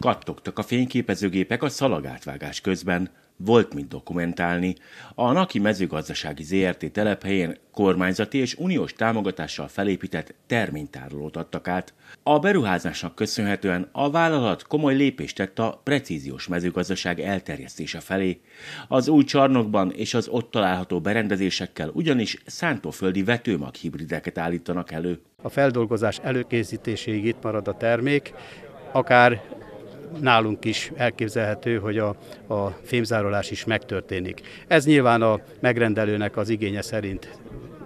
Kattogtak a fényképezőgépek a szalagátvágás közben, volt mit dokumentálni. A Naki mezőgazdasági ZRT telephelyén kormányzati és uniós támogatással felépített terménytárolót adtak át. A beruházásnak köszönhetően a vállalat komoly lépést tett a precíziós mezőgazdaság elterjesztése felé. Az új csarnokban és az ott található berendezésekkel ugyanis szántóföldi vetőmag hibrideket állítanak elő. A feldolgozás előkészítéséig itt marad a termék, akár nálunk is elképzelhető, hogy a, a fémzárolás is megtörténik. Ez nyilván a megrendelőnek az igénye szerint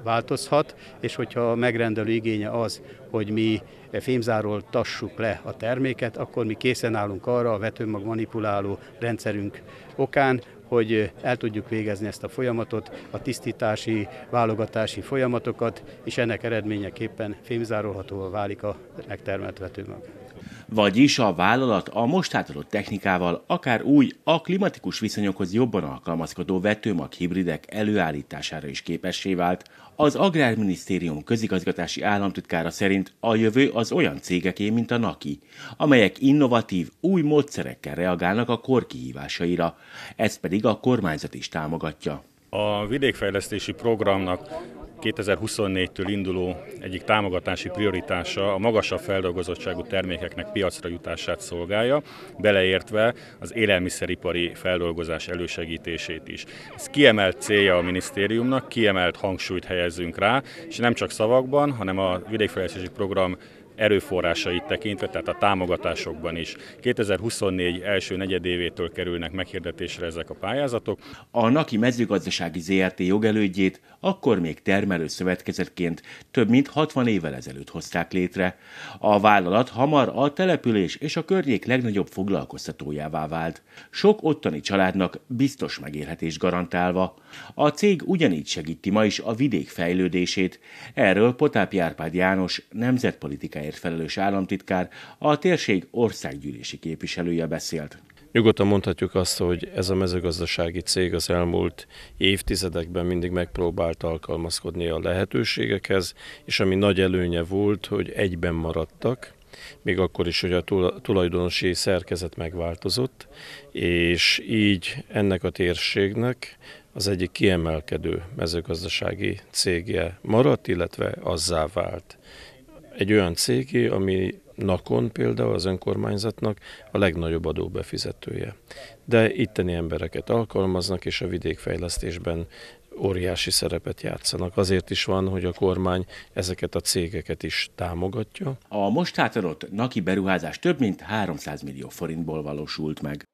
változhat, és hogyha a megrendelő igénye az, hogy mi fémzároltassuk le a terméket, akkor mi készen állunk arra a vetőmag manipuláló rendszerünk okán, hogy el tudjuk végezni ezt a folyamatot, a tisztítási, válogatási folyamatokat, és ennek eredményeképpen fémzárolhatóval válik a megtermelt vetőmag. Vagyis a vállalat a most átadott technikával akár új, a klimatikus viszonyokhoz jobban alkalmazkodó vetőmag hibridek előállítására is képessé vált. Az Agrárminisztérium közigazgatási államtitkára szerint a jövő az olyan cégeké, mint a NAKI, amelyek innovatív, új módszerekkel reagálnak a kor kihívásaira. Ezt pedig a kormányzat is támogatja. A vidékfejlesztési programnak 2024-től induló egyik támogatási prioritása a magasabb feldolgozottságú termékeknek piacra jutását szolgálja, beleértve az élelmiszeripari feldolgozás elősegítését is. Ez kiemelt célja a minisztériumnak, kiemelt hangsúlyt helyezzünk rá, és nem csak szavakban, hanem a vidékfejlesztési program erőforrásait tekintve, tehát a támogatásokban is. 2024 első negyedévétől kerülnek meghirdetésre ezek a pályázatok. A NAKI mezőgazdasági ZRT jogelődjét akkor még termelő szövetkezetként több mint 60 évvel ezelőtt hozták létre. A vállalat hamar a település és a környék legnagyobb foglalkoztatójává vált. Sok ottani családnak biztos megélhetés garantálva. A cég ugyanígy segíti ma is a vidék fejlődését. Erről Potápi Árpád János nemzetpolitikai munkáért felelős államtitkár, a térség országgyűlési képviselője beszélt. Nyugodtan mondhatjuk azt, hogy ez a mezőgazdasági cég az elmúlt évtizedekben mindig megpróbált alkalmazkodni a lehetőségekhez, és ami nagy előnye volt, hogy egyben maradtak, még akkor is, hogy a tulajdonosi szerkezet megváltozott, és így ennek a térségnek az egyik kiemelkedő mezőgazdasági cégje maradt, illetve azzá vált egy olyan cégé, ami Nakon például az önkormányzatnak a legnagyobb adóbefizetője. De itteni embereket alkalmaznak, és a vidékfejlesztésben óriási szerepet játszanak. Azért is van, hogy a kormány ezeket a cégeket is támogatja. A most átadott Naki beruházás több mint 300 millió forintból valósult meg.